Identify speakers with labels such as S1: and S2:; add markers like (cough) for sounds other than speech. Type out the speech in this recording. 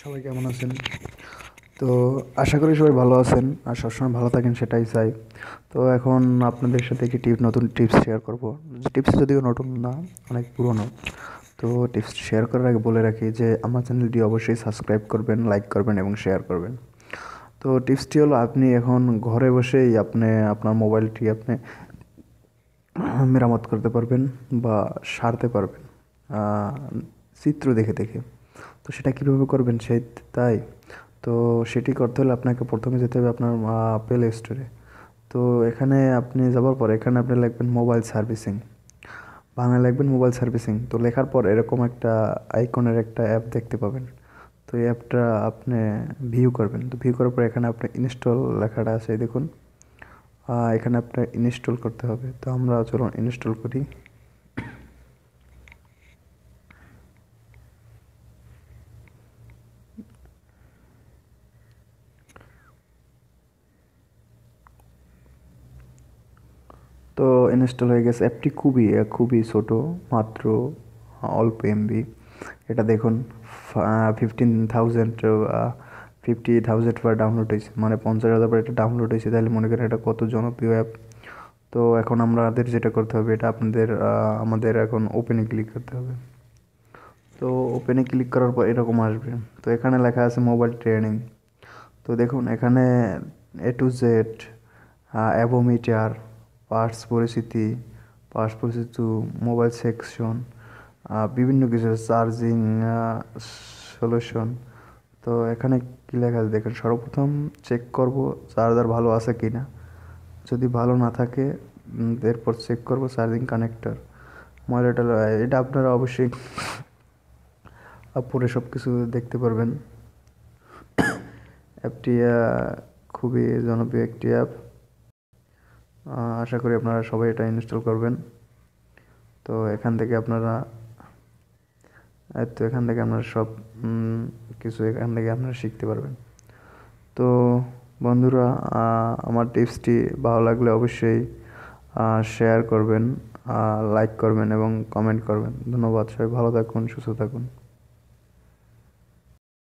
S1: সবাই কেমন আছেন তো আশা করি সবাই ভালো আছেন আর সবসময় ভালো থাকেন সেটাই চাই তো এখন আপনাদের সাথে একটি টিপ নতুন টিপস শেয়ার করব টিপস যদিও নতুন না অনেক পুরনো তো টিপস শেয়ার করার আগে বলে রাখি যে আমার চ্যানেলটি অবশ্যই সাবস্ক্রাইব করবেন লাইক করবেন এবং শেয়ার করবেন তো টিপসটি হলো আপনি এখন ঘরে বসেই আপনি আপনার মোবাইলটি আপনি মেরামত করতে পারবেন বা সারতে পারবেন চিত্র দেখে দেখে তো সেটা কীভাবে করবেন সেই তাই তো সেটি করতে হলে আপনাকে প্রথমে যেতে হবে আপনার প্লে স্টোরে তো এখানে আপনি যাওয়ার পর এখানে আপনি লিখবেন মোবাইল সার্ভিসিং বাংলা লিখবেন মোবাইল সার্ভিসিং তো লেখার পর এরকম একটা আইকনের একটা অ্যাপ দেখতে পাবেন তো এই অ্যাপটা আপনি ভিউ করবেন তো ভিউ করার পর এখানে আপনি ইনস্টল লেখাটা আছে দেখুন এখানে আপনার ইনস্টল করতে হবে তো আমরা চলুন ইনস্টল করি ইনস্টল হয়ে গেছে অ্যাপটি খুবই খুবই ছোট মাত্র হ্যাঁ, অল্প এমবি এটা দেখুন ফিফটিন থাউজেন্ড ফিফটি থাউজেন্ড পার ডাউনলোড হয়েছে মানে পঞ্চাশ হাজার পার এটা ডাউনলোড হয়েছে তাহলে মনে করেন এটা কত জনপ্রিয় অ্যাপ তো এখন আমাদের যেটা করতে হবে এটা আপনাদের আমাদের এখন ওপেনে ক্লিক করতে হবে তো ওপেনে ক্লিক করার পর এরকম আসবে তো এখানে লেখা আছে মোবাইল ট্রেনিং তো দেখুন এখানে A to Z avometer parts পরিস্থিতি পার্টস পরিস্থিতি মোবাইল সেকশন বিভিন্ন কিছু চার্জিং সলিউশন তো এখানে কী লেখা আছে দেখেন সর্বপ্রথম চেক করব চার্জার ভালো আছে কি না যদি ভালো না থাকে এরপর চেক করব চার্জিং কানেক্টর মোবাইলটা এটা আপনারা অবশ্যই পরে সব কিছু দেখতে পারবেন (coughs) অ্যাপটি খুবই জনপ্রিয় একটি অ্যাপ আশা করি আপনারা সবাই এটা ইনস্টল করবেন তো এখান থেকে আপনারা তো এখান থেকে আপনারা সব কিছু এখান থেকে আপনারা শিখতে পারবেন তো বন্ধুরা আমার টিপসটি ভালো লাগলে অবশ্যই শেয়ার করবেন লাইক করবেন এবং কমেন্ট করবেন ধন্যবাদ সবাই ভালো থাকুন সুস্থ থাকুন